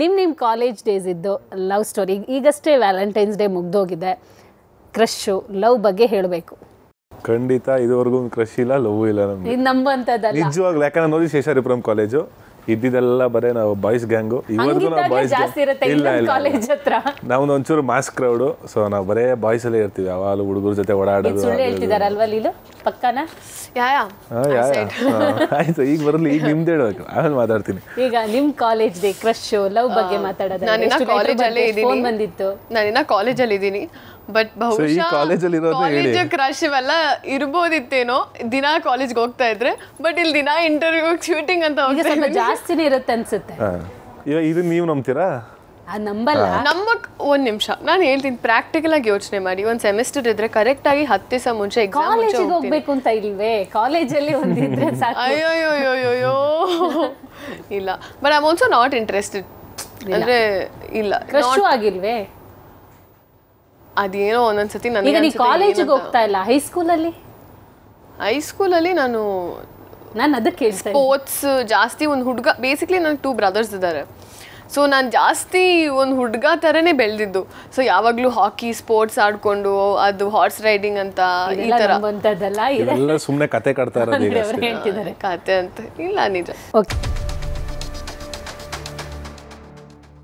ನಿಮ್ಮ ನಿಮ್ಮ college days ಇದ್ದು ಲವ್ ಸ್ಟೋರಿ ಈಗಷ್ಟೇ ವ್ಯಾಲೆಂಟೈನ್ಸ್ ಡೇ ಮುಗ್ದೋಗಿದೆ ಕ್ರಶ್ಶು ಲವ್ ಬಗ್ಗೆ ಹೇಳಬೇಕು ಖಂಡಿತ ಇದುವರೆಗೂ ಕ್ರಶ್ ಇಲ್ಲ ಲವ್ ಇಲ್ಲ ನಮ್ಗೆ ಇದು ನಂಬಂತದಲ್ಲ ಯಾಕಂದ್ರೆ ನೋಡಿ ಶೇಷಾರಿಪುರಂ ಕಾಲೇಜು ಇದ್ದಿದ್ದೆಲ್ಲ ಬರೇ ನಾವು ಬಾಯ್ಸ್ ಗ್ಯಾಂಗು ಇವತ್ತಿಗೂ ನಾವು ಬಾಯ್ಸ್ ಜಾಸ್ತಿ ಇಲ್ಲ ಕಾಲೇಜ್ ಹತ್ರ ನಾವು ಒಂಚೂರು ಮಾಸ್ಕ್ ಕ್ರೌಡು ಸೊ ನಾವು ಬರೇ ಬಾಯ್ಸ್ ಅಲ್ಲೇ ಇರ್ತೀವಿ ಯಾವಾಗಲೂ ಹುಡುಗರ ಜೊತೆ ಓಡಾಡೋದು ಸುಳ್ಳು ಅಲ್ವಾ ಪಕ್ಕನ ಆಯ್ತು ಈಗ ಬರಲಿ ಈಗ ನಿಮ್ದು ಹೇಳಬೇಕು ಆಮೇಲೆ ಮಾತಾಡ್ತೀನಿ ಈಗ ನಿಮ್ ಕಾಲೇಜ್ ಡೇ ಕ್ರಶ್ ಲವ್ ಬಗ್ಗೆ ಮಾತಾಡೋದು ನಾನು ಕಾಲೇಜ್ ಅಲ್ಲಿ ಫೋನ್ ಬಂದಿತ್ತು ನಾನು ಕಾಲೇಜ್ ಅಲ್ಲಿ ಇದ್ದೀನಿ ಬಟ್ ಬಹುಶಃ ಕಾಲೇಜ್ ಕ್ರಶ್ ಇವೆಲ್ಲ ಇರ್ಬೋದಿತ್ತೇನೋ ದಿನಾ ಕಾಲೇಜ್ಗೆ ಹೋಗ್ತಾ ಇದ್ರೆ ಬಟ್ ಇಲ್ಲಿ ದಿನಾ ಇಂಟರ್ವ್ಯೂ ಶೂಟಿಂಗ್ ಅಂತ ಜಾಸ್ತಿನೇ ಇರುತ್ತೆ ಅನ್ಸುತ್ತೆ ಇವಾಗ ಇದು ನೀವು ನಂಬ್ತೀರಾ ನಂಬಲ್ಲ ನಂಬಕ್ ಒಂದ್ ನಿಮಿಷ ನಾನು ಹೇಳ್ತೀನಿ ಪ್ರಾಕ್ಟಿಕಲ್ ಆಗಿ ಯೋಚನೆ ಮಾಡಿ ಒಂದ್ ಸೆಮಿಸ್ಟರ್ ಇದ್ರೆ ಕರೆಕ್ಟ್ ಆಗಿ ಹತ್ತು ದಿವಸ ಮುಂಚೆ ಎಕ್ಸಾಮ್ ಹೋಗ್ಬೇಕು ಅಂತ ಇಲ್ವೇ ಕಾಲೇಜಲ್ಲಿ ಒಂದಿದ್ರೆ ಅಯ್ಯೋ ಇಲ್ಲ but I also not interested ಅಂದ್ರೆ ಇಲ್ಲ ಕ್ರಶ್ ಆಗಿಲ್ವೇ ಅದೇನೋ ಒಂದೊಂದ್ಸತಿ ನನಗೆ ಈಗ ನೀ ಕಾಲೇಜಿಗೆ ಹೋಗ್ತಾ ಇಲ್ಲ ಹೈಸ್ಕೂಲಲ್ಲಿ ಹೈಸ್ಕೂಲಲ್ಲಿ ನಾನು ನಾನು ಅದಕ್ಕೆ ಸ್ಪೋರ್ಟ್ಸ್ ಜಾಸ್ತಿ ಒಂದು ಹುಡುಗ ಬೇಸಿಕ್ಲಿ ನನಗೆ ಟೂ ಬ್ರದರ್ಸ್ ಇದ್ದಾರೆ ಸೊ ನಾನು ಜಾಸ್ತಿ ಒಂದು ಹುಡುಗ ಥರನೇ ಬೆಳೆದಿದ್ದು ಸೊ ಯಾವಾಗಲೂ ಹಾಕಿ ಸ್ಪೋರ್ಟ್ಸ್ ಆಡಿಕೊಂಡು ಅದು ಹಾರ್ಸ್ ರೈಡಿಂಗ್ ಅಂತ ಈ ಥರ ಸುಮ್ಮನೆ ಕತೆ ಕಟ್ತಾರೆ ಕತೆ ಅಂತ ಇಲ್ಲ ನಿಜ ಓಕೆ